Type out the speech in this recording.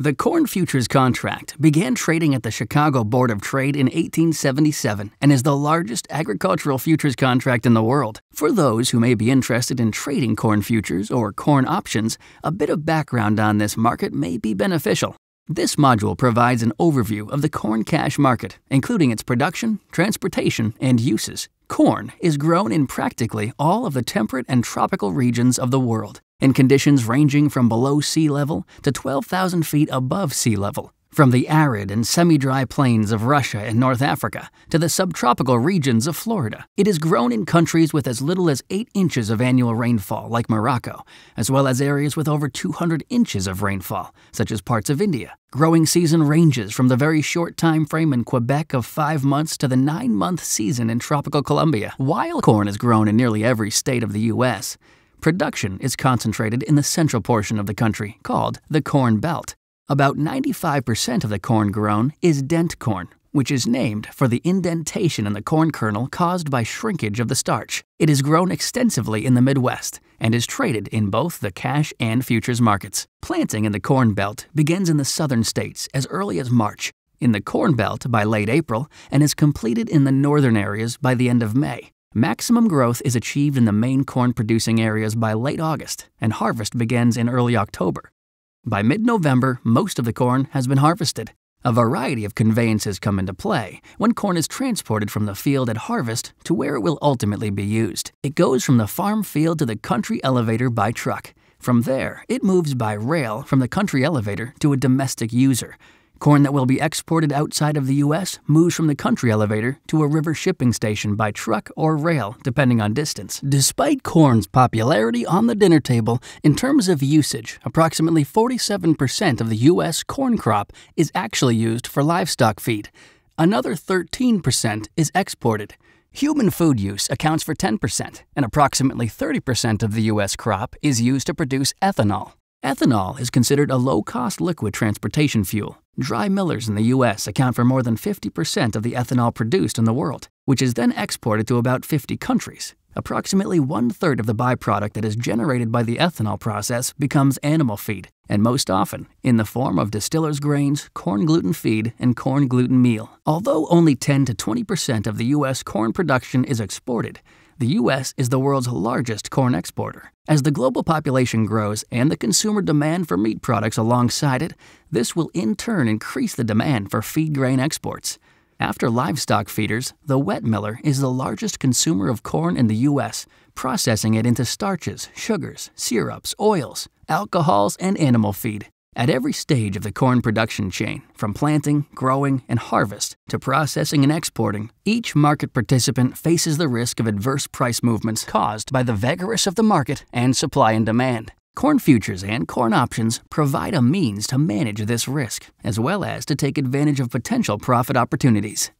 The corn futures contract began trading at the Chicago Board of Trade in 1877 and is the largest agricultural futures contract in the world. For those who may be interested in trading corn futures or corn options, a bit of background on this market may be beneficial. This module provides an overview of the corn cash market, including its production, transportation, and uses. Corn is grown in practically all of the temperate and tropical regions of the world, in conditions ranging from below sea level to 12,000 feet above sea level, from the arid and semi dry plains of Russia and North Africa to the subtropical regions of Florida, it is grown in countries with as little as 8 inches of annual rainfall, like Morocco, as well as areas with over 200 inches of rainfall, such as parts of India. Growing season ranges from the very short time frame in Quebec of 5 months to the 9 month season in tropical Colombia. While corn is grown in nearly every state of the U.S. Production is concentrated in the central portion of the country, called the Corn Belt. About 95% of the corn grown is dent corn, which is named for the indentation in the corn kernel caused by shrinkage of the starch. It is grown extensively in the Midwest and is traded in both the cash and futures markets. Planting in the Corn Belt begins in the southern states as early as March, in the Corn Belt by late April, and is completed in the northern areas by the end of May. Maximum growth is achieved in the main corn producing areas by late August, and harvest begins in early October. By mid November, most of the corn has been harvested. A variety of conveyances come into play when corn is transported from the field at harvest to where it will ultimately be used. It goes from the farm field to the country elevator by truck. From there, it moves by rail from the country elevator to a domestic user, Corn that will be exported outside of the U.S. moves from the country elevator to a river shipping station by truck or rail, depending on distance. Despite corn's popularity on the dinner table, in terms of usage, approximately 47% of the U.S. corn crop is actually used for livestock feed. Another 13% is exported. Human food use accounts for 10%, and approximately 30% of the U.S. crop is used to produce ethanol. Ethanol is considered a low cost liquid transportation fuel Dry millers in the US account for more than 50% of the ethanol produced in the world, which is then exported to about 50 countries. Approximately one third of the byproduct that is generated by the ethanol process becomes animal feed, and most often in the form of distillers' grains, corn gluten feed, and corn gluten meal. Although only 10 to 20% of the US corn production is exported, the U.S. is the world's largest corn exporter. As the global population grows and the consumer demand for meat products alongside it, this will in turn increase the demand for feed grain exports. After livestock feeders, the wet miller is the largest consumer of corn in the U.S., processing it into starches, sugars, syrups, oils, alcohols, and animal feed. At every stage of the corn production chain, from planting, growing, and harvest to processing and exporting, each market participant faces the risk of adverse price movements caused by the vagaries of the market and supply and demand. Corn futures and corn options provide a means to manage this risk, as well as to take advantage of potential profit opportunities.